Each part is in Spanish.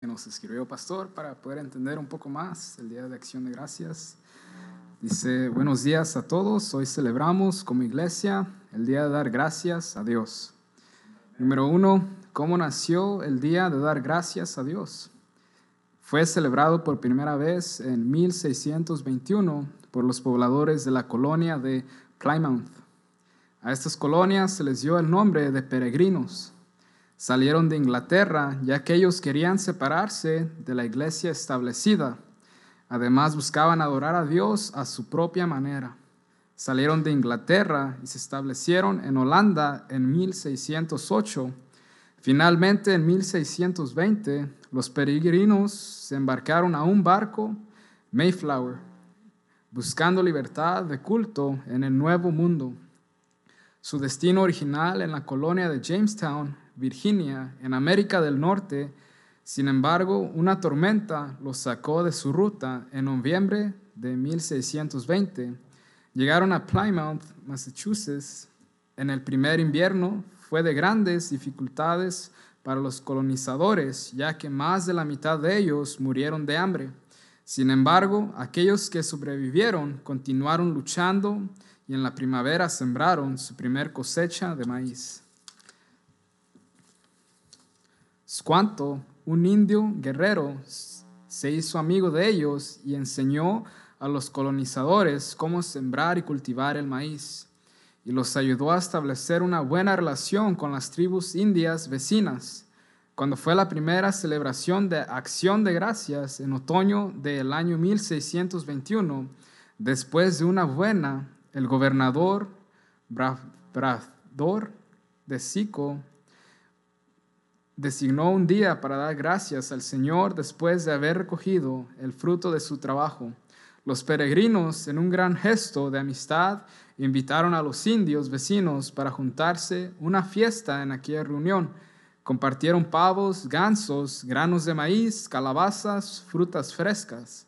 que nos escribió Pastor para poder entender un poco más el Día de Acción de Gracias. Dice, buenos días a todos, hoy celebramos como iglesia el Día de Dar Gracias a Dios. Número uno, ¿cómo nació el Día de Dar Gracias a Dios? Fue celebrado por primera vez en 1621 por los pobladores de la colonia de Plymouth. A estas colonias se les dio el nombre de peregrinos salieron de Inglaterra, ya que ellos querían separarse de la iglesia establecida. Además buscaban adorar a Dios a su propia manera. Salieron de Inglaterra y se establecieron en Holanda en 1608. Finalmente, en 1620, los peregrinos se embarcaron a un barco, Mayflower, buscando libertad de culto en el Nuevo Mundo. Su destino original en la colonia de Jamestown Virginia, en América del Norte, sin embargo, una tormenta los sacó de su ruta en noviembre de 1620. Llegaron a Plymouth, Massachusetts, en el primer invierno. Fue de grandes dificultades para los colonizadores, ya que más de la mitad de ellos murieron de hambre. Sin embargo, aquellos que sobrevivieron continuaron luchando y en la primavera sembraron su primer cosecha de maíz. cuanto un indio guerrero se hizo amigo de ellos y enseñó a los colonizadores cómo sembrar y cultivar el maíz, y los ayudó a establecer una buena relación con las tribus indias vecinas. Cuando fue la primera celebración de Acción de Gracias en otoño del año 1621, después de una buena, el gobernador Brador de Sico designó un día para dar gracias al Señor después de haber recogido el fruto de su trabajo. Los peregrinos, en un gran gesto de amistad, invitaron a los indios vecinos para juntarse una fiesta en aquella reunión. Compartieron pavos, gansos, granos de maíz, calabazas, frutas frescas.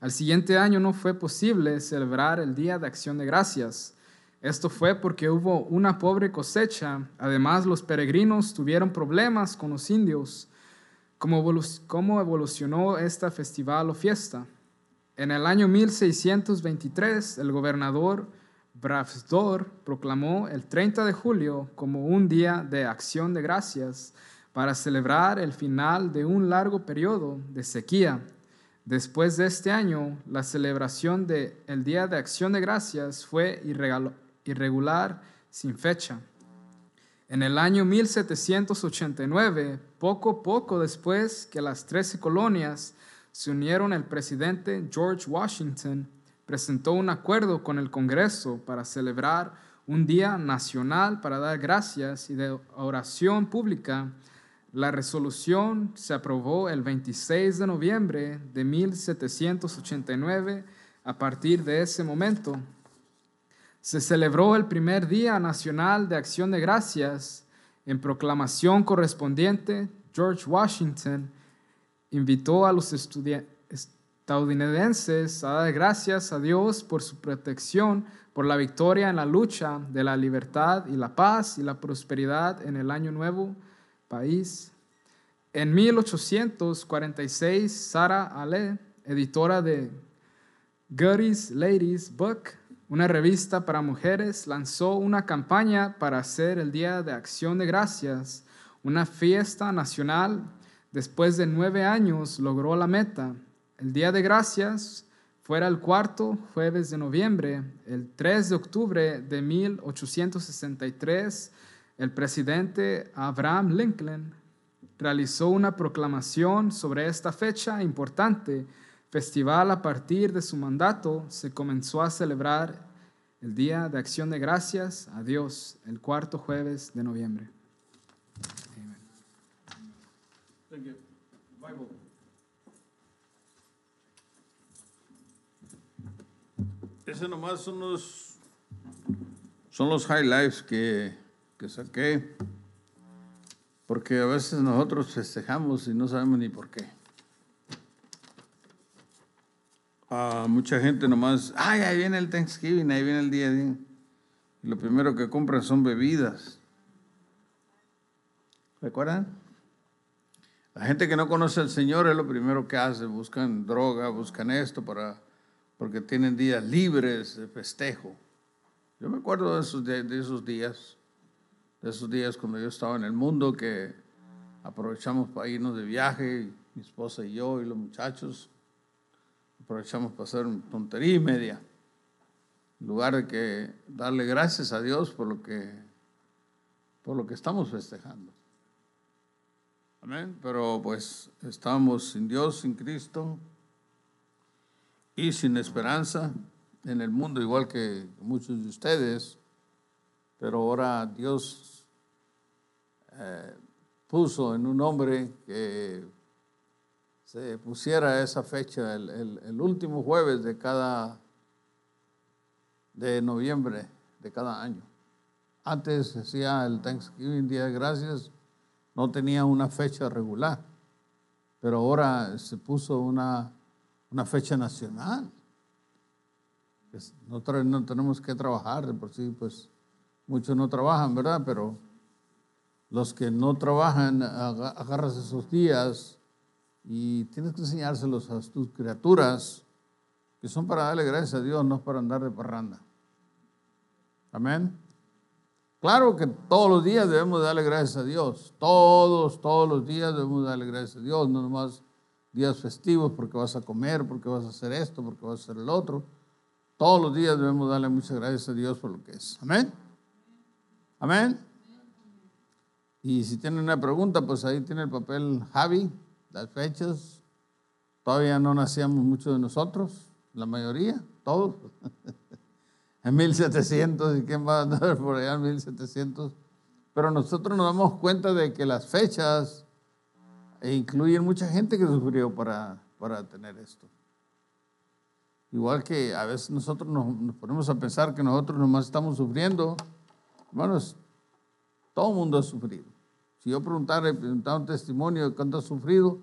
Al siguiente año no fue posible celebrar el Día de Acción de Gracias, esto fue porque hubo una pobre cosecha. Además, los peregrinos tuvieron problemas con los indios. ¿Cómo evolucionó esta festival o fiesta? En el año 1623, el gobernador Brafsdor proclamó el 30 de julio como un día de acción de gracias para celebrar el final de un largo periodo de sequía. Después de este año, la celebración del el Día de Acción de Gracias fue irregular, sin fecha. En el año 1789, poco poco después que las 13 colonias se unieron, el presidente George Washington presentó un acuerdo con el Congreso para celebrar un día nacional para dar gracias y de oración pública. La resolución se aprobó el 26 de noviembre de 1789 a partir de ese momento, se celebró el primer Día Nacional de Acción de Gracias. En proclamación correspondiente, George Washington invitó a los estadounidenses a dar gracias a Dios por su protección, por la victoria en la lucha de la libertad y la paz y la prosperidad en el año nuevo país. En 1846, Sarah Ale, editora de Goody's Ladies Book, una revista para mujeres, lanzó una campaña para hacer el Día de Acción de Gracias una fiesta nacional. Después de nueve años logró la meta. El Día de Gracias fuera el cuarto jueves de noviembre. El 3 de octubre de 1863, el presidente Abraham Lincoln realizó una proclamación sobre esta fecha importante festival a partir de su mandato se comenzó a celebrar el Día de Acción de Gracias a Dios, el cuarto jueves de noviembre. Ese nomás son los, son los highlights que, que saqué, porque a veces nosotros festejamos y no sabemos ni por qué. mucha gente nomás, ay, ahí viene el Thanksgiving, ahí viene el día de Y lo primero que compran son bebidas. ¿Recuerdan? La gente que no conoce al Señor es lo primero que hace, buscan droga, buscan esto para porque tienen días libres de festejo. Yo me acuerdo de esos, de esos días, de esos días cuando yo estaba en el mundo que aprovechamos para irnos de viaje, mi esposa y yo y los muchachos, aprovechamos para hacer tontería y media, en lugar de que darle gracias a Dios por lo que, por lo que estamos festejando. Amén. Pero pues estamos sin Dios, sin Cristo y sin esperanza en el mundo, igual que muchos de ustedes. Pero ahora Dios eh, puso en un hombre que se pusiera esa fecha, el, último jueves de cada, de noviembre de cada año. Antes decía el Thanksgiving, Día de Gracias, no tenía una fecha regular, pero ahora se puso una, una fecha nacional. Nosotros no tenemos que trabajar, de por sí, pues muchos no trabajan, ¿verdad? Pero los que no trabajan, agarras esos días y tienes que enseñárselos a tus criaturas, que son para darle gracias a Dios, no para andar de parranda. Amén. Claro que todos los días debemos darle gracias a Dios. Todos, todos los días debemos darle gracias a Dios. No nomás días festivos porque vas a comer, porque vas a hacer esto, porque vas a hacer el otro. Todos los días debemos darle muchas gracias a Dios por lo que es. Amén. Amén. Y si tienen una pregunta, pues ahí tiene el papel Javi las fechas, todavía no nacíamos muchos de nosotros, la mayoría, todos. en 1700, ¿y quién va a andar por allá en 1700? Pero nosotros nos damos cuenta de que las fechas incluyen mucha gente que sufrió para, para tener esto. Igual que a veces nosotros nos, ponemos a pensar que nosotros nomás estamos sufriendo, hermanos, todo el mundo ha sufrido. Si yo preguntara, preguntara un testimonio de cuánto has sufrido,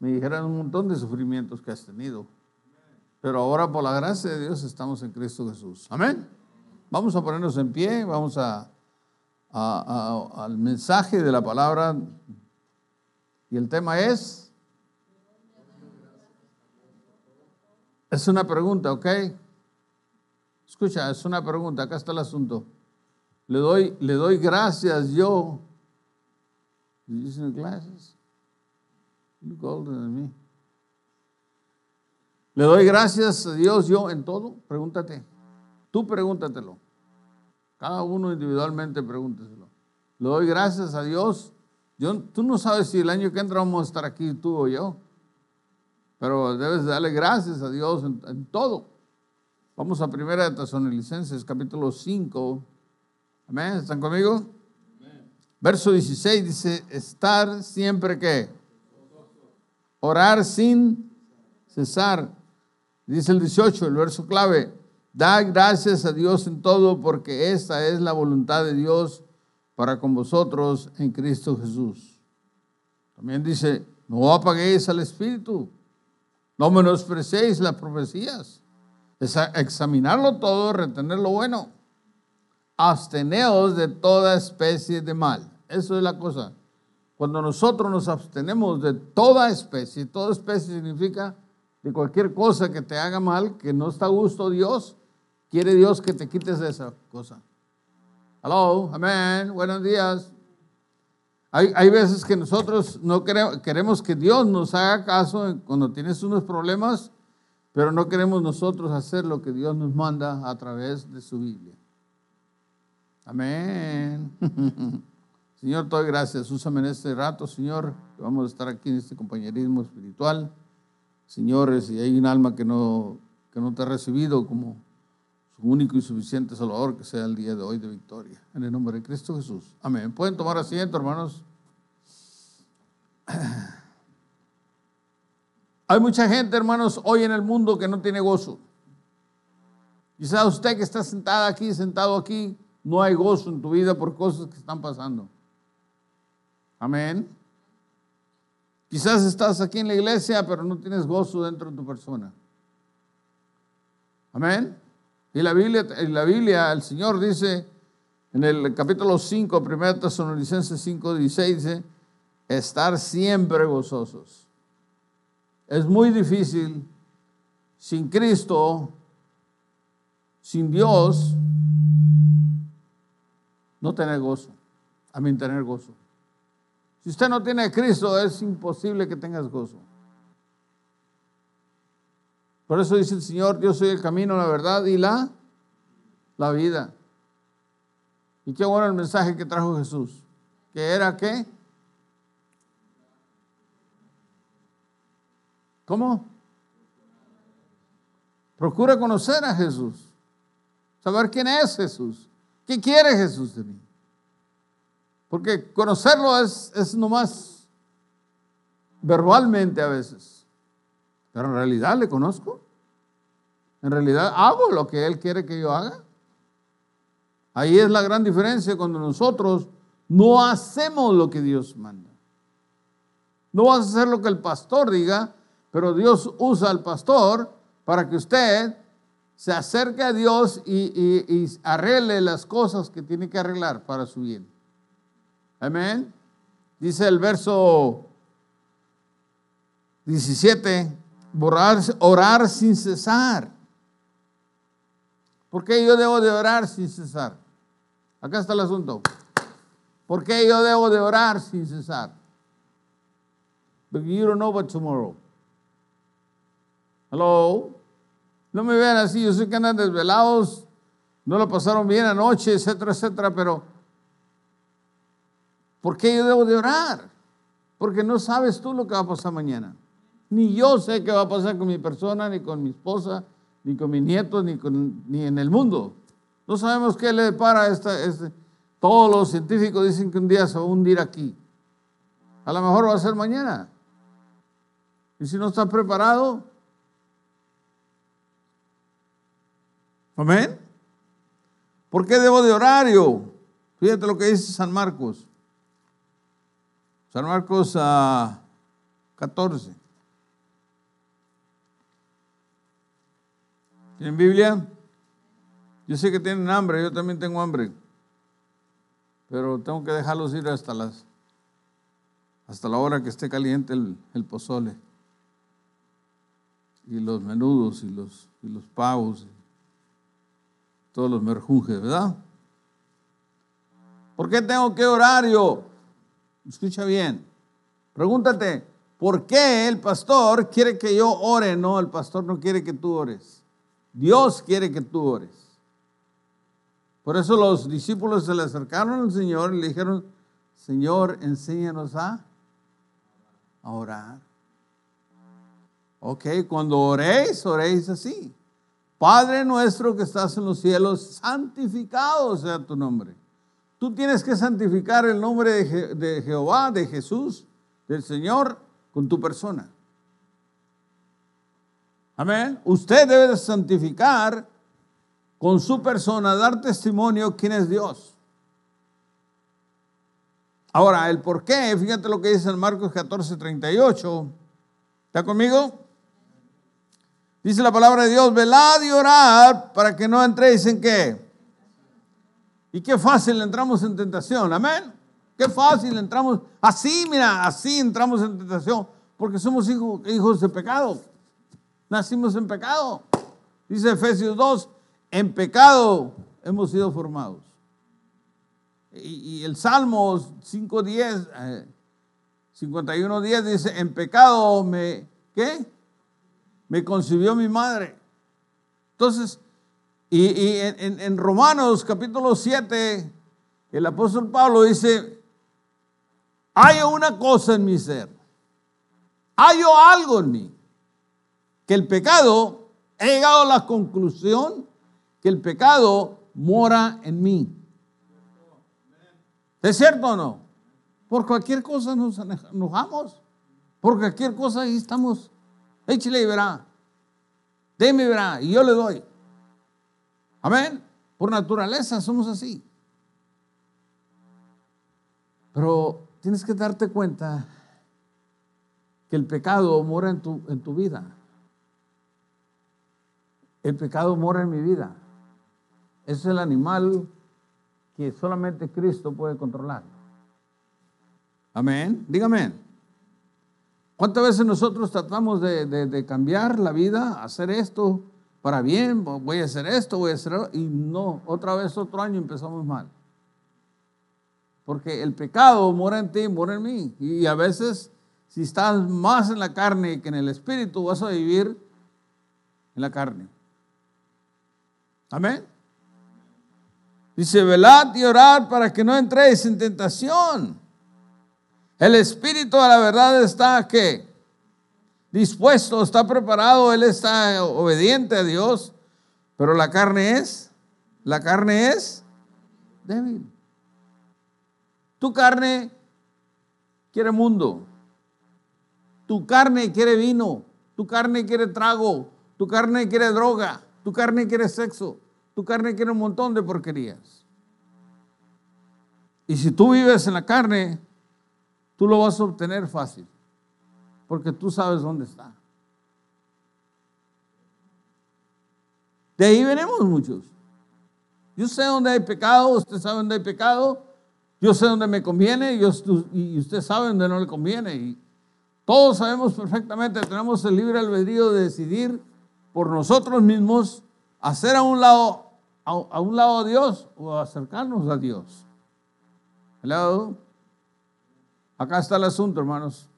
me dijeran un montón de sufrimientos que has tenido. Pero ahora por la gracia de Dios estamos en Cristo Jesús. Amén. Vamos a ponernos en pie, vamos al mensaje de la palabra. Y el tema es... Es una pregunta, ¿ok? Escucha, es una pregunta, acá está el asunto. Le doy, le doy gracias yo le doy gracias a Dios yo en todo. Pregúntate. Tú pregúntatelo. Cada uno individualmente pregúntaselo. Le doy gracias a Dios. Yo, tú no sabes si el año que entra vamos a estar aquí tú o yo. Pero debes darle gracias a Dios en, todo. Vamos a Primera de Licencias, capítulo 5. Amén. ¿Están conmigo? Verso 16 dice, estar siempre que, orar sin cesar. Dice el 18, el verso clave, da gracias a Dios en todo porque esta es la voluntad de Dios para con vosotros en Cristo Jesús. También dice, no apaguéis al Espíritu, no menosprecéis las profecías, es examinarlo todo, retener lo bueno absteneos de toda especie de mal. Eso es la cosa. Cuando nosotros nos abstenemos de toda especie, toda especie significa de cualquier cosa que te haga mal, que no está a gusto Dios, quiere Dios que te quites de esa cosa. Hello, amén, buenos días. Hay, hay, veces que nosotros no queremos, queremos que Dios nos haga caso cuando tienes unos problemas, pero no queremos nosotros hacer lo que Dios nos manda a través de su Biblia. Amén. Señor, todo gracias. Úsame en este rato, Señor. Que vamos a estar aquí en este compañerismo espiritual. Señores, si hay un alma que no, no te ha recibido como su único y suficiente Salvador, que sea el día de hoy de victoria. En el nombre de Cristo Jesús. Amén. Pueden tomar asiento, hermanos. Hay mucha gente, hermanos, hoy en el mundo que no tiene gozo. Quizá usted que está sentada aquí, sentado aquí, no hay gozo en tu vida por cosas que están pasando. Amén. Quizás estás aquí en la iglesia, pero no tienes gozo dentro de tu persona. Amén. Y la Biblia, en la Biblia el Señor dice en el capítulo 5, 1 Tesalonicenses 5, 16, estar siempre gozosos. Es muy difícil sin Cristo, sin Dios, no tener gozo. A mí tener gozo. Si usted no tiene a Cristo, es imposible que tengas gozo. Por eso dice el Señor, yo soy el camino, la verdad y la, la vida. Y qué bueno el mensaje que trajo Jesús. Que era qué? ¿Cómo? Procura conocer a Jesús. Saber quién es Jesús. ¿Qué quiere Jesús de mí? Porque conocerlo es, nomás verbalmente a veces. Pero en realidad le conozco. En realidad hago lo que Él quiere que yo haga. Ahí es la gran diferencia cuando nosotros no hacemos lo que Dios manda. No vas a hacer lo que el pastor diga, pero Dios usa al pastor para que usted se acerque a Dios y, arregle las cosas que tiene que arreglar para su bien. Amén. Dice el verso 17, orar, sin cesar. ¿Por qué yo debo de orar sin cesar? Acá está el asunto. ¿Por qué yo debo de orar sin cesar? Porque you don't know about tomorrow. Hello. No me vean así, yo sé que andan desvelados, no lo pasaron bien anoche, etcétera, etcétera, pero ¿por qué yo debo de orar? Porque no sabes tú lo que va a pasar mañana. Ni yo sé qué va a pasar con mi persona, ni con mi esposa, ni con mis nietos, ni, ni en el mundo. No sabemos qué le depara a esta, este. Todos los científicos dicen que un día se va a hundir aquí. A lo mejor va a ser mañana. Y si no estás preparado, Amén. ¿Por qué debo de horario? Fíjate lo que dice San Marcos. San Marcos a 14. En Biblia? Yo sé que tienen hambre, yo también tengo hambre. Pero tengo que dejarlos ir hasta las hasta la hora que esté caliente el, pozole. Y los menudos y los, y los pavos todos los merjunjes, ¿verdad? ¿Por qué tengo que orar yo? Escucha bien. Pregúntate, ¿por qué el pastor quiere que yo ore? No, el pastor no quiere que tú ores. Dios quiere que tú ores. Por eso los discípulos se le acercaron al Señor y le dijeron, Señor, enséñanos a, a orar. Ok, cuando oréis, oréis así. Padre nuestro que estás en los cielos, santificado sea tu nombre. Tú tienes que santificar el nombre de, Jehová, de Jesús, del Señor, con tu persona. Amén. Usted debe santificar con su persona, dar testimonio quién es Dios. Ahora, el por qué, fíjate lo que dice en Marcos 14, 38. ¿Está conmigo? Dice la palabra de Dios, velad y orad para que no entréis en qué. Y qué fácil entramos en tentación, amén. Qué fácil entramos, así, mira, así entramos en tentación, porque somos hijos, hijos de pecado. Nacimos en pecado. Dice Efesios 2, en pecado hemos sido formados. Y, el Salmo 5.10, 51.10 eh, dice, en pecado me, ¿qué? me concibió mi madre. Entonces, y, en, en, Romanos capítulo 7, el apóstol Pablo dice, hay una cosa en mi ser, hay algo en mí, que el pecado, he llegado a la conclusión que el pecado mora en mí. ¿Es cierto o no? Por cualquier cosa nos enojamos, por cualquier cosa ahí estamos Échale y verá. Deme y verá. Y yo le doy. Amén. Por naturaleza somos así. Pero tienes que darte cuenta que el pecado mora en tu, en tu vida. El pecado mora en mi vida. Es el animal que solamente Cristo puede controlar. Amén. Dígame. ¿Cuántas veces nosotros tratamos de, de, cambiar la vida, hacer esto para bien, voy a hacer esto, voy a hacer y no, otra vez otro año empezamos mal? Porque el pecado mora en ti, mora en mí. Y a veces, si estás más en la carne que en el espíritu, vas a vivir en la carne. Amén. Dice, velad y orad para que no entréis en tentación. El espíritu a la verdad está que dispuesto, está preparado, él está obediente a Dios, pero la carne es, la carne es débil. Tu carne quiere mundo, tu carne quiere vino, tu carne quiere trago, tu carne quiere droga, tu carne quiere sexo, tu carne quiere un montón de porquerías. Y si tú vives en la carne, Tú lo vas a obtener fácil, porque tú sabes dónde está. De ahí venimos muchos. Yo sé dónde hay pecado, usted sabe dónde hay pecado, yo sé dónde me conviene y usted sabe dónde no le conviene. Y todos sabemos perfectamente, tenemos el libre albedrío de decidir por nosotros mismos hacer a un lado a, un lado a Dios o acercarnos a Dios. Acá está el asunto, hermanos.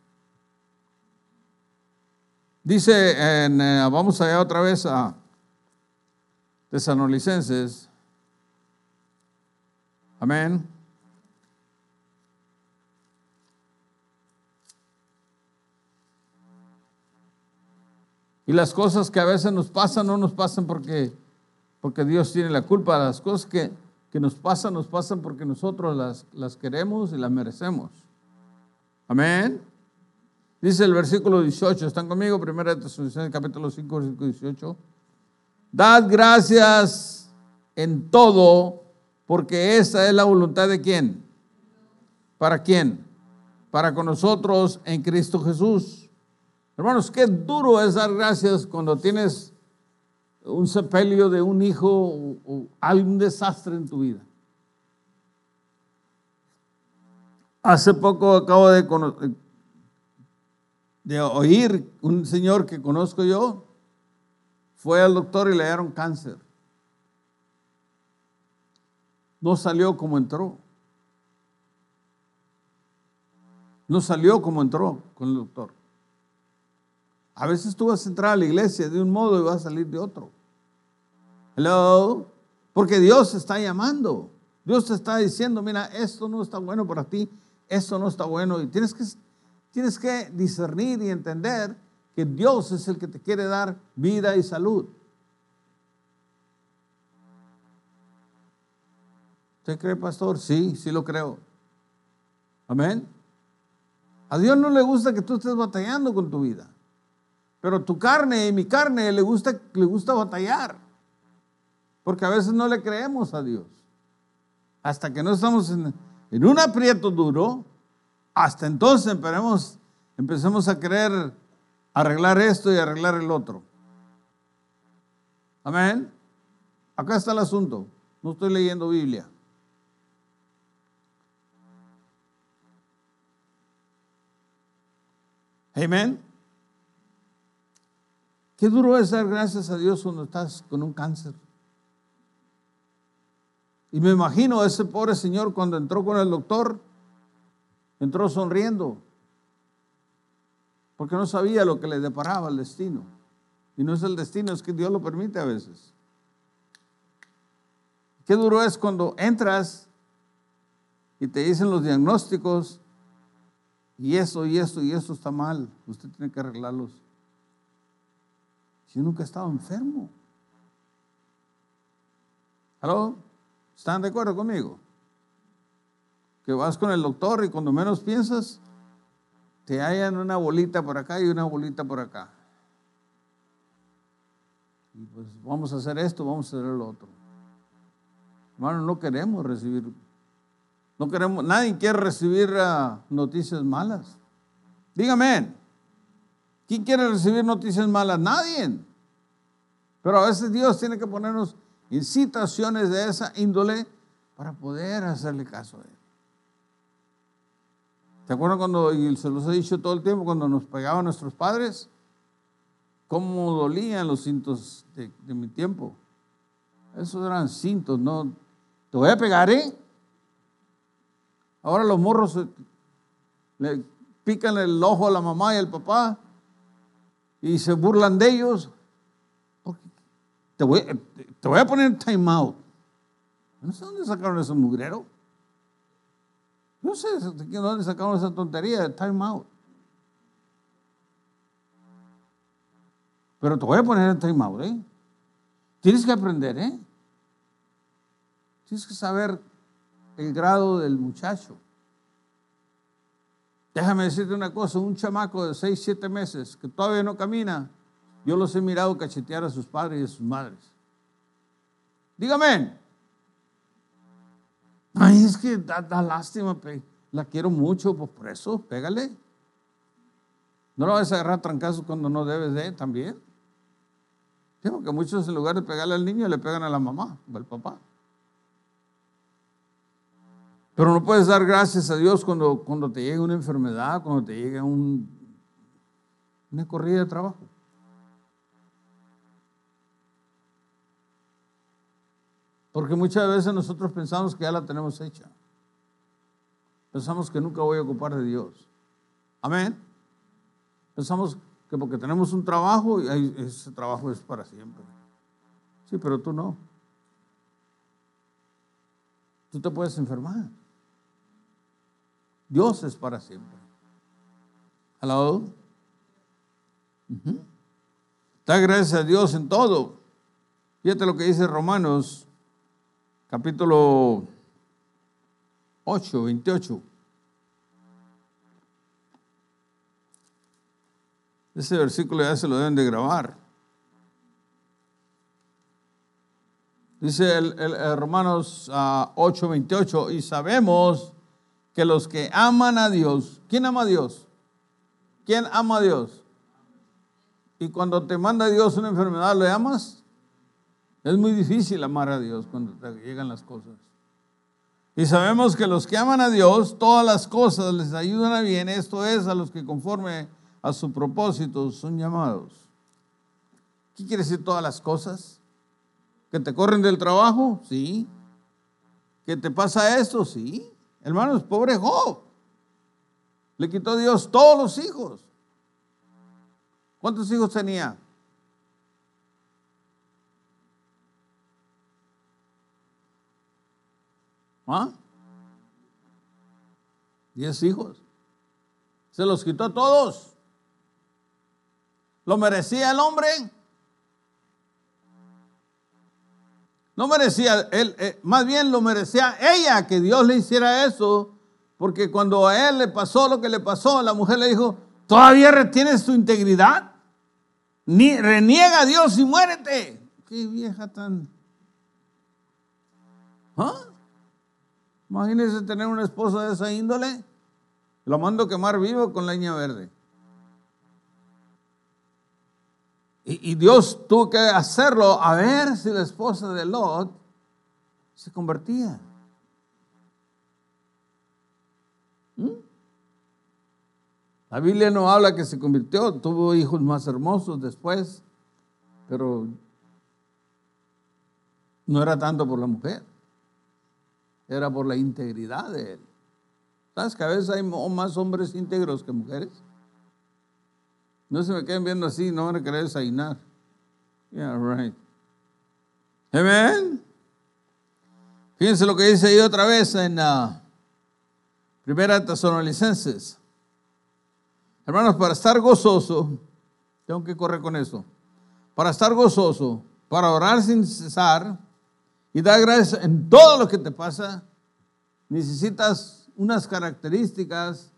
Dice, en, eh, vamos allá otra vez a Tesanolicenses. Amén. Y las cosas que a veces nos pasan no nos pasan porque, porque Dios tiene la culpa. Las cosas que, que nos pasan nos pasan porque nosotros las, las queremos y las merecemos. Amén. Dice el versículo 18, ¿están conmigo? Primera de capítulo 5, versículo 18. Dad gracias en todo, porque esa es la voluntad de quién? ¿Para quién? Para con nosotros en Cristo Jesús. Hermanos, qué duro es dar gracias cuando tienes un sepelio de un hijo o, o algún desastre en tu vida. Hace poco acabo de, de oír un señor que conozco yo, fue al doctor y le dieron cáncer. No salió como entró. No salió como entró con el doctor. A veces tú vas a entrar a la iglesia de un modo y vas a salir de otro. Hello. Porque Dios está llamando. Dios te está diciendo, mira, esto no está bueno para ti eso no está bueno. Y tienes que, tienes que discernir y entender que Dios es el que te quiere dar vida y salud. ¿Usted cree, pastor? Sí, sí lo creo. Amén. A Dios no le gusta que tú estés batallando con tu vida. Pero tu carne y mi carne le gusta, le gusta batallar. Porque a veces no le creemos a Dios. Hasta que no estamos en, en un aprieto duro, hasta entonces empezamos a querer arreglar esto y arreglar el otro. Amén. Acá está el asunto. No estoy leyendo Biblia. Amén. Qué duro es dar gracias a Dios cuando estás con un cáncer. Y me imagino ese pobre señor cuando entró con el doctor, entró sonriendo, porque no sabía lo que le deparaba el destino. Y no es el destino, es que Dios lo permite a veces. Qué duro es cuando entras y te dicen los diagnósticos y eso y eso y esto está mal. Usted tiene que arreglarlos. Yo nunca he estado enfermo. ¿Aló? ¿Están de acuerdo conmigo? Que vas con el doctor y cuando menos piensas, te hallan una bolita por acá y una bolita por acá. Y pues vamos a hacer esto, vamos a hacer el otro. Hermano, no queremos recibir, no queremos, nadie quiere recibir ah, noticias malas. Dígame, ¿quién quiere recibir noticias malas? Nadie. Pero a veces Dios tiene que ponernos incitaciones de esa índole para poder hacerle caso a él. ¿Te acuerdas cuando, y se los he dicho todo el tiempo, cuando nos pegaban nuestros padres? ¿Cómo dolían los cintos de, de mi tiempo? Esos eran cintos, no. Te voy a pegar, ¿eh? Ahora los morros eh, le pican el ojo a la mamá y al papá y se burlan de ellos. Eh, te voy, a poner time out. No sé dónde sacaron ese mugrero. No sé dónde sacaron esa tontería de time out. Pero te voy a poner en time out, ¿eh? Tienes que aprender, ¿eh? Tienes que saber el grado del muchacho. Déjame decirte una cosa, un chamaco de 6, 7 meses que todavía no camina, yo los he mirado cachetear a sus padres y a sus madres. Dígame. Ay, es que da, lástima, la quiero mucho, pues, por eso, pégale. No lo vas a agarrar trancazos cuando no debes de también. tengo que muchos en lugar de pegarle al niño le pegan a la mamá o al papá. Pero no puedes dar gracias a Dios cuando, cuando te llega una enfermedad, cuando te llega un, una corrida de trabajo. Porque muchas veces nosotros pensamos que ya la tenemos hecha. Pensamos que nunca voy a ocupar de Dios. Amén. Pensamos que porque tenemos un trabajo, y ese trabajo es para siempre. Sí, pero tú no. Tú te puedes enfermar. Dios es para siempre. ¿Aló? Uh Da gracias a Dios en todo. Fíjate lo que dice Romanos capítulo 8, 28. Ese versículo ya se lo deben de grabar. Dice el, Romanos 8, ah, 28, y sabemos que los que aman a Dios, ¿quién ama a Dios? ¿Quién ama a Dios? Y cuando te manda Dios una enfermedad, ¿le amas? Es muy difícil amar a Dios cuando llegan las cosas. Y sabemos que los que aman a Dios, todas las cosas les ayudan a bien. Esto es a los que conforme a su propósito son llamados. ¿Qué quiere decir todas las cosas? ¿Que te corren del trabajo? Sí. ¿Que te pasa esto? Sí. Hermanos, pobre Job. Le quitó a Dios todos los hijos. ¿Cuántos hijos tenía? 10 ¿Ah? Diez hijos. Se los quitó a todos. ¿Lo merecía el hombre? No merecía él, eh, más bien lo merecía ella que Dios le hiciera eso, porque cuando a él le pasó lo que le pasó, la mujer le dijo, ¿todavía retienes tu integridad? Ni, reniega a Dios y muérete. Qué vieja tan... ¿Ah? Imagínense tener una esposa de esa índole. Lo mando a quemar vivo con leña verde. Y, Dios tuvo que hacerlo a ver si la esposa de Lot se convertía. ¿Mm? La Biblia no habla que se convirtió, tuvo hijos más hermosos después, pero no era tanto por la mujer era por la integridad de él. ¿Sabes que a veces hay más hombres íntegros que mujeres? No se me queden viendo así, no van a querer desayunar. Yeah, right. Amén. Fíjense lo que dice ahí otra vez en la ah, Primera Tesalonicenses. Hermanos, para estar gozoso, tengo que correr con eso. Para estar gozoso, para orar sin cesar, y da gracias en todo lo que te pasa, necesitas unas características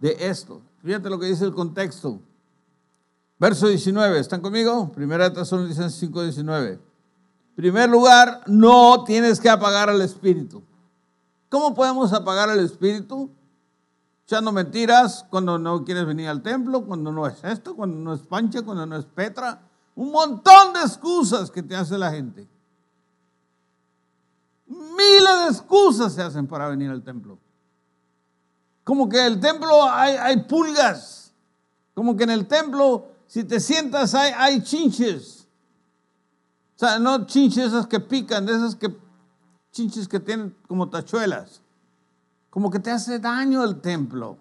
de esto. Fíjate lo que dice el contexto. Verso 19, ¿están conmigo? Primera de 5, 19. primer lugar, no tienes que apagar al espíritu. ¿Cómo podemos apagar al espíritu? Echando mentiras cuando no quieres venir al templo, cuando no es esto, cuando no es pancha, cuando no es petra. Un montón de excusas que te hace la gente. Miles de excusas se hacen para venir al templo. Como que en el templo hay, pulgas. Como que en el templo, si te sientas, hay, chinches. O sea, no chinches esas que pican, de esas que chinches que tienen como tachuelas. Como que te hace daño el templo.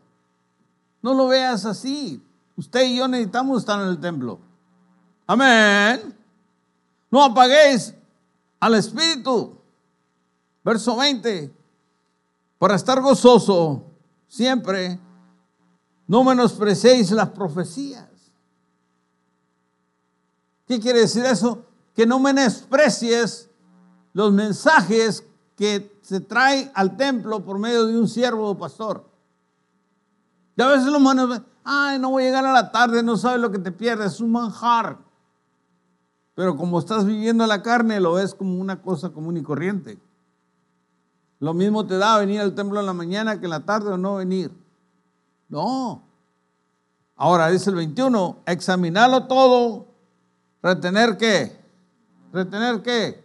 No lo veas así. Usted y yo necesitamos estar en el templo. Amén. No apaguéis al Espíritu. Verso 20. Para estar gozoso siempre, no menosprecéis las profecías. ¿Qué quiere decir eso? Que no menosprecies los mensajes que se trae al templo por medio de un siervo o pastor. Ya a veces los manos, ay, no voy a llegar a la tarde, no sabes lo que te pierdes, es un manjar. Pero como estás viviendo la carne, lo ves como una cosa común y corriente. Lo mismo te da venir al templo en la mañana que en la tarde o no venir. No. Ahora dice el 21, examinarlo todo, retener qué. ¿Retener qué?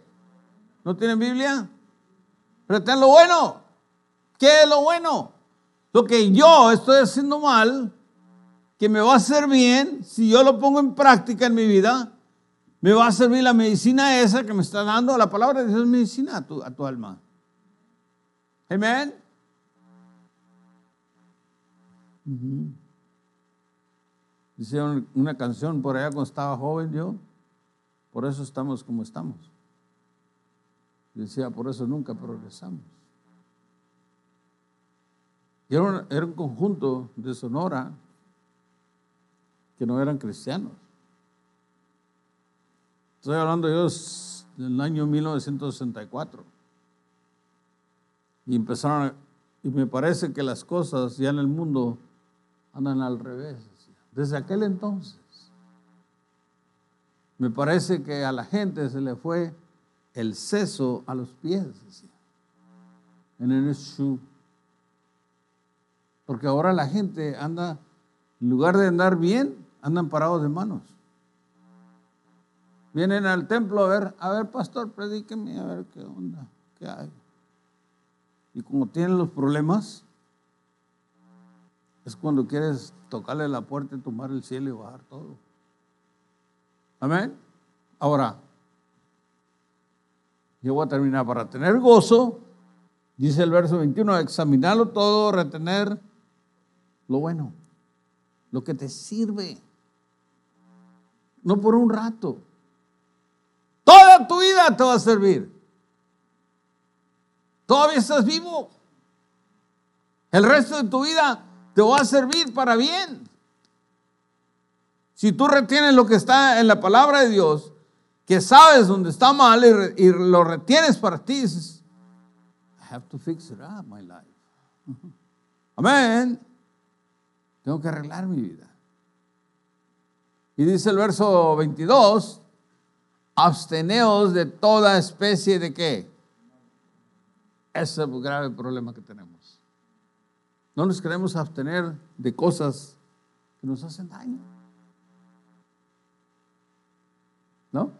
¿No tienen Biblia? Retener lo bueno. ¿Qué es lo bueno? Lo que yo estoy haciendo mal, que me va a hacer bien, si yo lo pongo en práctica en mi vida, me va a servir la medicina esa que me está dando. La palabra de Dios medicina a tu alma. Amen? una canción por allá cuando estaba joven yo. Por eso estamos como estamos. Decía, por eso nunca progresamos. Y era un, conjunto de Sonora que no eran cristianos. Estoy hablando yo del año 1964. Y empezaron, y me parece que las cosas ya en el mundo andan al revés. Desde aquel entonces, me parece que a la gente se le fue el seso a los pies, En el Porque ahora la gente anda, en lugar de andar bien, andan parados de manos. Vienen al templo a ver, a ver, pastor, predíqueme, a ver qué onda, qué hay. Y como tienen los problemas, es cuando quieres tocarle la puerta, tomar el cielo y bajar todo. Amén. Ahora, yo voy a terminar para tener gozo, dice el verso 21, examinarlo todo, retener lo bueno, lo que te sirve. No por un rato. Toda tu vida te va a servir. Todavía estás vivo. El resto de tu vida te va a servir para bien. Si tú retienes lo que está en la palabra de Dios, que sabes dónde está mal y, lo retienes para ti, I have to fix it up, my life. Amén. Tengo que arreglar mi vida. Y dice el verso 22, absteneos de toda especie de qué? Ese es el grave problema que tenemos. No nos queremos abstener de cosas que nos hacen daño. ¿No?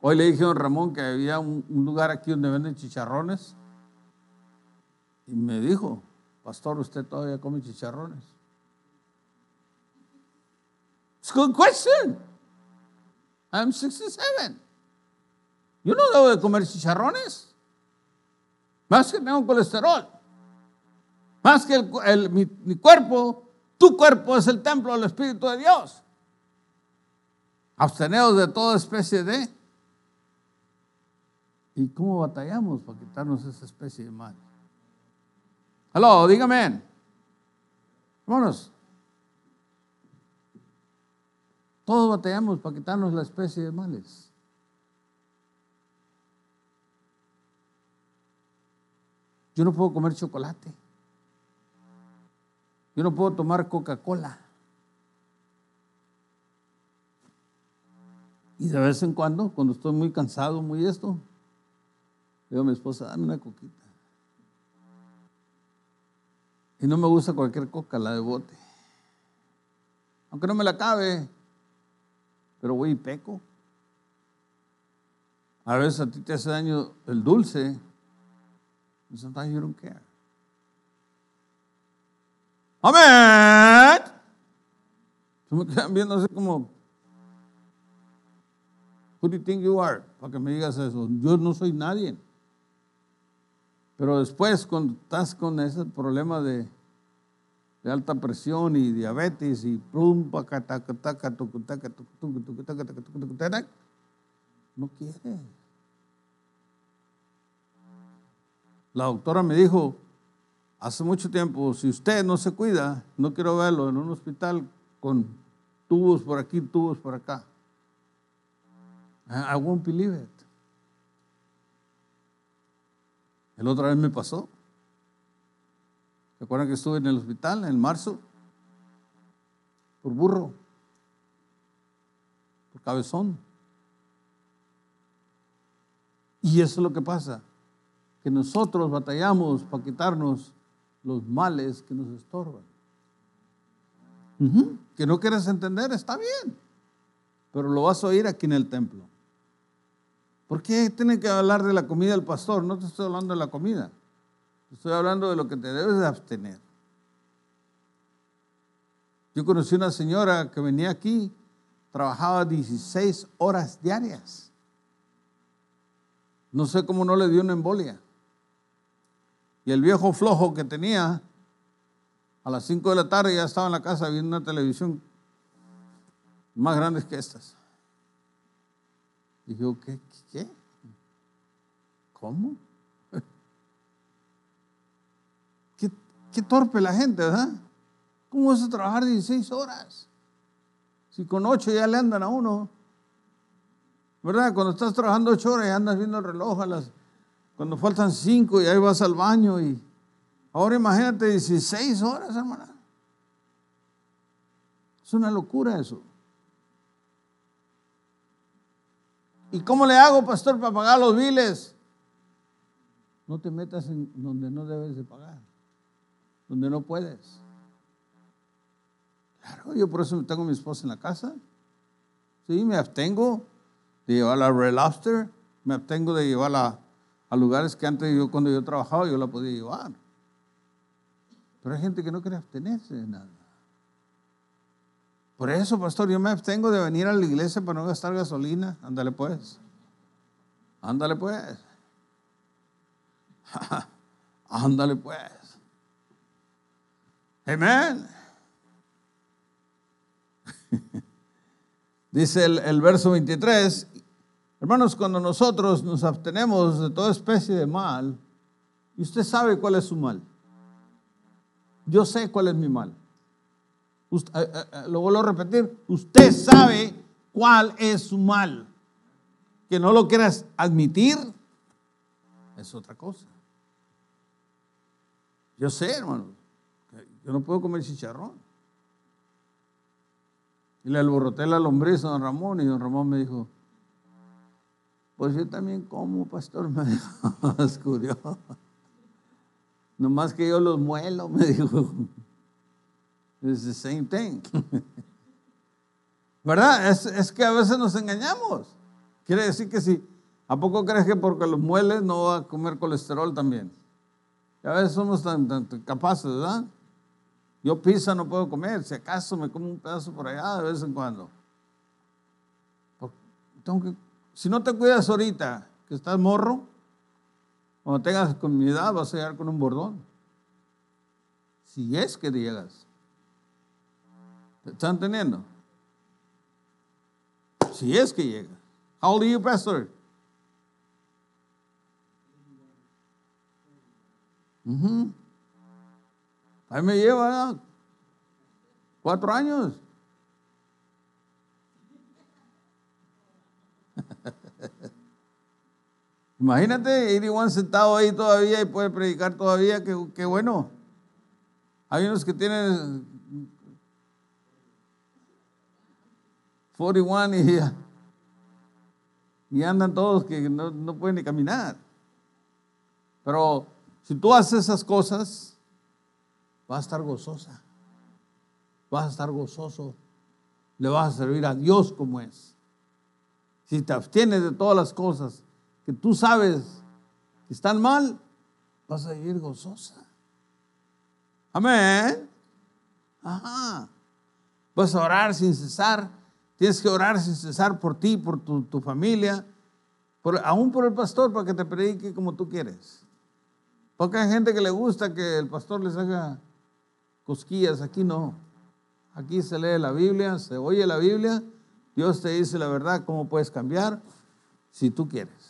Hoy le dije a don Ramón que había un, lugar aquí donde venden chicharrones y me dijo, pastor, usted todavía come chicharrones. It's a good question. I'm 67. Yo no debo de comer chicharrones más que tengo colesterol, más que mi, cuerpo, tu cuerpo es el templo del Espíritu de Dios. Absteneos de toda especie de... ¿Y cómo batallamos para quitarnos esa especie de mal? Aló, dígame. Hermanos, todos batallamos para quitarnos la especie de males. Yo no puedo comer chocolate. Yo no puedo tomar Coca-Cola. Y de vez en cuando, cuando estoy muy cansado, muy esto, digo a mi esposa, dame una coquita. Y no me gusta cualquier coca, la de bote. Aunque no me la cabe, pero voy y peco. A veces a ti te hace daño el dulce, sometimes you don't care. Amén. me quedan viendo así como, who do you think you are? Para que me digas eso. Yo no soy nadie. Pero después, cuando estás con ese problema de, alta presión y diabetes y plum, no quiere la doctora me dijo hace mucho tiempo, si usted no se cuida, no quiero verlo en un hospital con tubos por aquí, tubos por acá. Ah, I won't believe it. El otra vez me pasó. ¿Se acuerdan que estuve en el hospital en marzo? Por burro. Por cabezón. Y eso es lo que pasa que nosotros batallamos para quitarnos los males que nos estorban. Que no quieres entender, está bien, pero lo vas a oír aquí en el templo. ¿Por qué tiene que hablar de la comida del pastor? No te estoy hablando de la comida, estoy hablando de lo que te debes de abstener. Yo conocí una señora que venía aquí, trabajaba 16 horas diarias. No sé cómo no le dio una embolia. Y el viejo flojo que tenía, a las 5 de la tarde ya estaba en la casa viendo una televisión más grande que estas. Dijo ¿qué? ¿Qué? ¿Cómo? ¿Qué, qué torpe la gente, ¿verdad? ¿Cómo vas a trabajar 16 horas? Si con 8 ya le andan a uno. ¿Verdad? Cuando estás trabajando 8 horas y andas viendo el reloj a las cuando faltan cinco y ahí vas al baño y ahora imagínate 16 horas, hermana. Es una locura eso. ¿Y cómo le hago, pastor, para pagar los biles? No te metas en donde no debes de pagar, donde no puedes. Claro, yo por eso tengo a mi esposa en la casa. Sí, me abstengo de llevar la Red Lobster, me abstengo de llevar la a lugares que antes yo, cuando yo trabajaba, yo la podía llevar. Pero hay gente que no quiere abstenerse de nada. Por eso, pastor, yo me abstengo de venir a la iglesia para no gastar gasolina. Ándale pues. Ándale pues. Ándale pues. Amén. Dice el, el, verso 23, Hermanos, cuando nosotros nos abstenemos de toda especie de mal, y usted sabe cuál es su mal. Yo sé cuál es mi mal. Eh, eh, eh, lo vuelvo a repetir, usted sabe cuál es su mal. Que no lo quieras admitir es otra cosa. Yo sé, hermano, yo no puedo comer chicharrón. Y le alboroté la lombriz a don Ramón y don Ramón me dijo, pues yo también como, pastor, me dijo, Nomás que yo los muelo, me dijo. It's the same thing. ¿Verdad? Es, que a veces nos engañamos. Quiere decir que si, ¿a poco crees que porque los mueles no va a comer colesterol también? a veces somos tan, capaces, ¿verdad? Yo pisa no puedo comer, si acaso me como un pedazo por allá de vez en cuando. tengo que si no te cuidas ahorita, que estás morro, cuando tengas comunidad vas a llegar con un bordón. Si es que llegas. están teniendo? Si es que llegas. How old you, pastor? Uh Ahí me lleva cuatro años. Imagínate, ir igual sentado ahí todavía y puede predicar todavía, qué, qué bueno. Hay unos que tienen 41 y, andan todos que no, no pueden ni caminar. Pero si tú haces esas cosas, vas a estar gozosa. Vas a estar gozoso. Le vas a servir a Dios como es. Si te abstienes de todas las cosas que tú sabes que están mal, vas a vivir gozosa. Amén. Ajá. Vas a orar sin cesar. Tienes que orar sin cesar por ti, por tu, familia, por, aún por el pastor para que te predique como tú quieres. Porque hay gente que le gusta que el pastor les haga cosquillas. Aquí no. Aquí se lee la Biblia, se oye la Biblia. Dios te dice la verdad, cómo puedes cambiar si tú quieres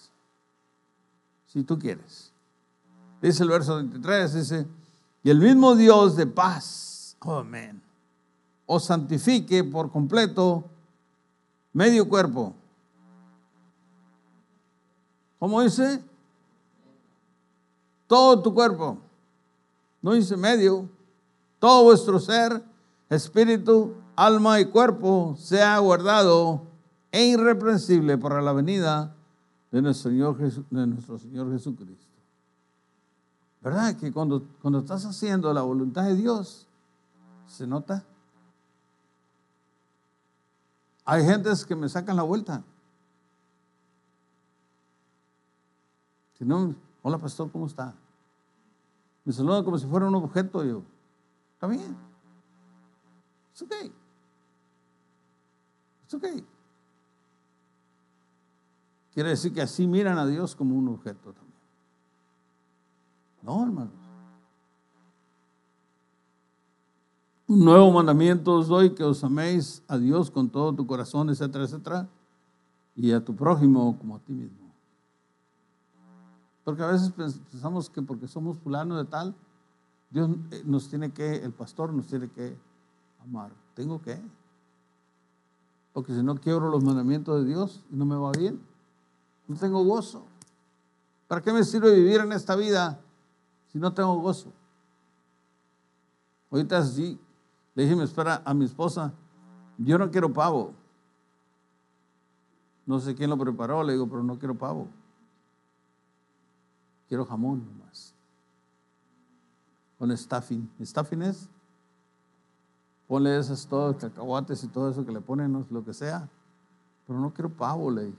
si tú quieres. Dice el verso 23, dice, y el mismo Dios de paz, oh, amén, os santifique por completo medio cuerpo. ¿Cómo dice? Todo tu cuerpo. No dice medio. Todo vuestro ser, espíritu, alma y cuerpo sea guardado e irreprensible para la venida de nuestro Señor, de nuestro Señor Jesucristo. ¿Verdad? Que cuando, cuando estás haciendo la voluntad de Dios, ¿se nota? Hay gentes que me sacan la vuelta. Si no, hola pastor, ¿cómo está? Me saluda como si fuera un objeto yo. Está bien. está okay. It's okay. Quiere decir que así miran a Dios como un objeto también. No, hermanos. Un nuevo mandamiento os doy, que os améis a Dios con todo tu corazón, etcétera, etcétera, y a tu prójimo como a ti mismo. Porque a veces pensamos que porque somos fulanos de tal, Dios eh, nos tiene que, el pastor nos tiene que amar. Tengo que. Porque si no quiebro los mandamientos de Dios, no me va bien no tengo gozo. ¿Para qué me sirve vivir en esta vida si no tengo gozo? Ahorita sí, le dije espera, a mi esposa, yo no quiero pavo. No sé quién lo preparó, le digo, pero no quiero pavo. Quiero jamón nomás. Con stuffing. ¿Stuffing es? Ponle esas todos, cacahuates y todo eso que le ponen, lo que sea. Pero no quiero pavo, le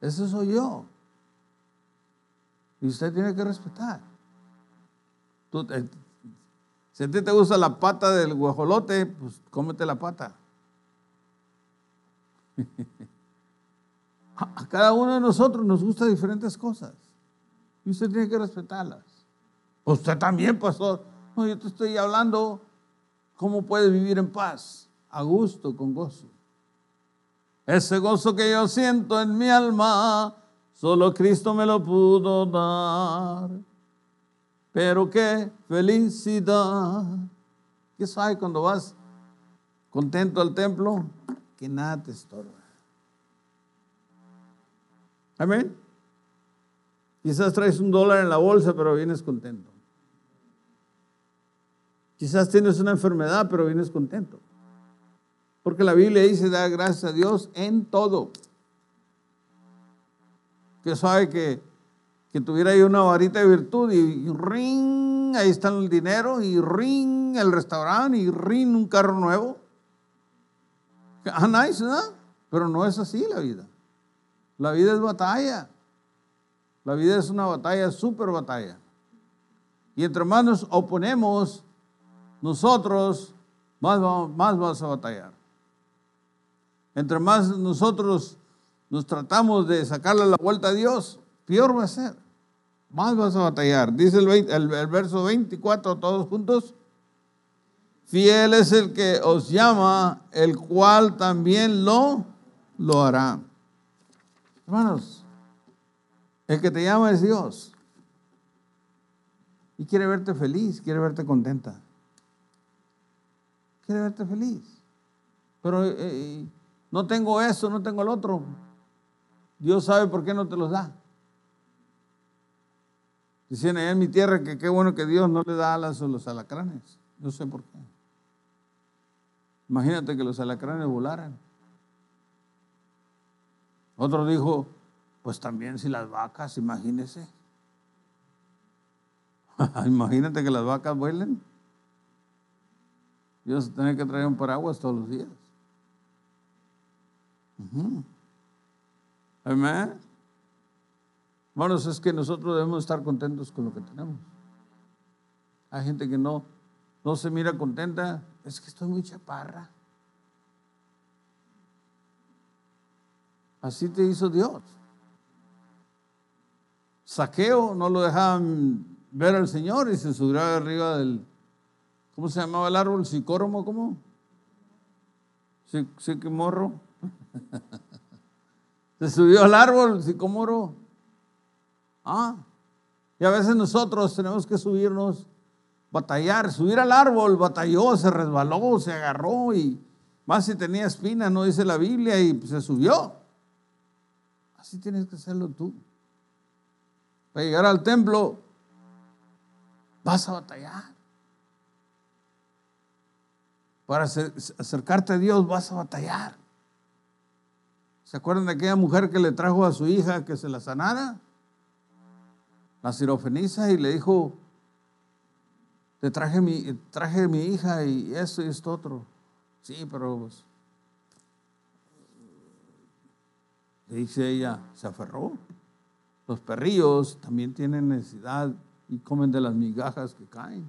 Ese soy yo. Y usted tiene que respetar. Eh, si a ti te gusta la pata del guajolote, pues cómete la pata. A cada uno de nosotros nos gustan diferentes cosas. Y usted tiene que respetarlas. Usted también, pastor. No, yo te estoy hablando cómo puedes vivir en paz, a gusto, con gozo. Ese gozo que yo siento en mi alma, solo Cristo me lo pudo dar. Pero qué felicidad. ¿Qué sabes cuando vas contento al templo? Que nada te estorba. Amén. Quizás traes un dólar en la bolsa, pero vienes contento. Quizás tienes una enfermedad, pero vienes contento. Porque la Biblia dice da gracias a Dios en todo. Que sabe que, tuviera ahí una varita de virtud y, ring, ahí está el dinero, y ring, el restaurante, y ring, un carro nuevo. Ah, nice, ¿no? Pero no es así la vida. La vida es batalla. La vida es una batalla, súper batalla. Y entre más nos oponemos, nosotros más, vamos, más a batallar. Entre más nosotros nos tratamos de sacarle la vuelta a Dios, peor va a ser. Más vas a batallar. Dice el, verso 24, todos juntos. Fiel es el que os llama, el cual también lo, lo hará. Hermanos, el que te llama es Dios. Y quiere verte feliz, quiere verte contenta. Quiere verte feliz. Pero eh, eh, no tengo eso, no tengo el otro. Dios sabe por qué no te los da. Dicen allá en mi tierra que qué bueno que Dios no le da alas a los alacranes. No sé por qué. Imagínate que los alacranes volaran. Otro dijo, pues también si las vacas, imagínese. imagínate que las vacas vuelen. Dios tiene que traer un paraguas todos los días. Amén. Hermanos, es que nosotros debemos estar contentos con lo que tenemos. Hay gente que no, no se mira contenta. Es que estoy muy chaparra. Así te hizo Dios. Saqueo no lo dejaban ver al Señor y se subió arriba del, ¿cómo se llamaba el árbol? ¿Sicóromo? ¿Cómo? morro Se subió al árbol, ¿sí ah, Y a veces nosotros tenemos que subirnos, batallar, subir al árbol, batalló, se resbaló, se agarró y más si tenía espina, no dice la Biblia, y se subió. Así tienes que hacerlo tú. Para llegar al templo, vas a batallar. Para acercarte a Dios, vas a batallar. ¿Se acuerdan de aquella mujer que le trajo a su hija que se la sanara? La sirofeniza y le dijo, te traje mi, traje mi hija y esto y esto otro. Sí, pero pues, Le dice ella, se aferró. Los perrillos también tienen necesidad y comen de las migajas que caen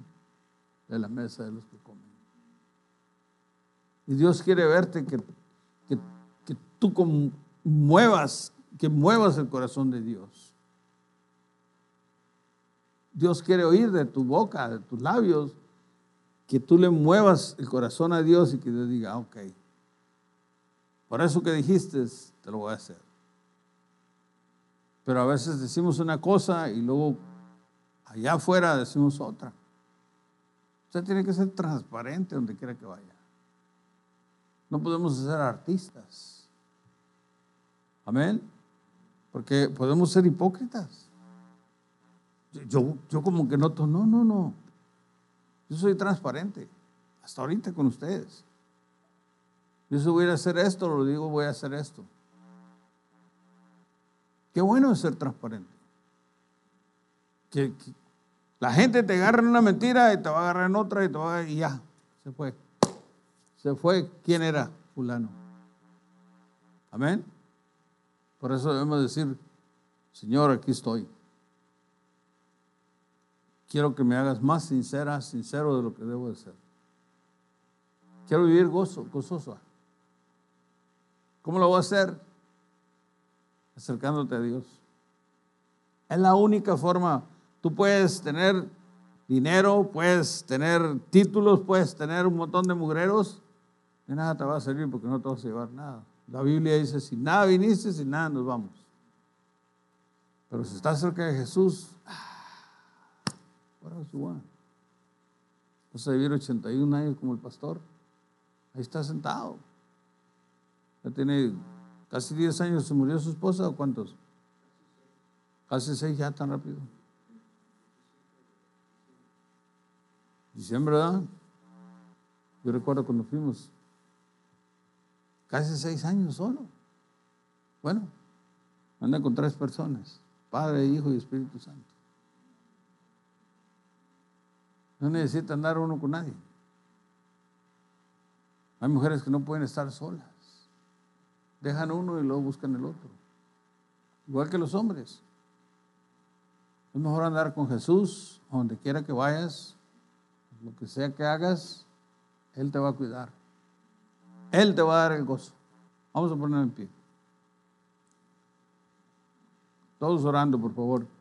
de la mesa de los que comen. Y Dios quiere verte que tú muevas, que muevas el corazón de Dios. Dios quiere oír de tu boca, de tus labios, que tú le muevas el corazón a Dios y que Dios diga, ah, ok, por eso que dijiste, te lo voy a hacer. Pero a veces decimos una cosa y luego allá afuera decimos otra. Usted tiene que ser transparente donde quiera que vaya. No podemos ser artistas. Amén. Porque podemos ser hipócritas. Yo, yo como que noto, no, no, no. Yo soy transparente, hasta ahorita con ustedes. Yo si voy a hacer esto, lo digo, voy a hacer esto. Qué bueno es ser transparente. Que, la gente te agarra en una mentira y te va a agarrar en otra y, te va a, y ya, se fue. Se fue, ¿quién era? Fulano. Amén. Por eso debemos decir, Señor, aquí estoy. Quiero que me hagas más sincera, sincero de lo que debo de ser. Quiero vivir gozo, gozosa. ¿Cómo lo voy a hacer? Acercándote a Dios. Es la única forma. Tú puedes tener dinero, puedes tener títulos, puedes tener un montón de mugreros. De nada te va a servir porque no te vas a llevar nada. La Biblia dice, si nada viniste, si nada nos vamos. Pero si está cerca de Jesús, what ah, else su a vivir 81 años como el pastor. Ahí está sentado. Ya tiene casi 10 años, se murió su esposa o cuántos? Casi 6 ya tan rápido. Diciembre, ¿verdad? Yo recuerdo cuando fuimos casi seis años solo. Bueno, anda con tres personas, Padre, Hijo y Espíritu Santo. No necesita andar uno con nadie. Hay mujeres que no pueden estar solas. Dejan uno y luego buscan el otro. Igual que los hombres. Es mejor andar con Jesús, donde quiera que vayas, lo que sea que hagas, Él te va a cuidar. Él te va a dar el gozo. Vamos a poner en pie. Todos orando, por favor.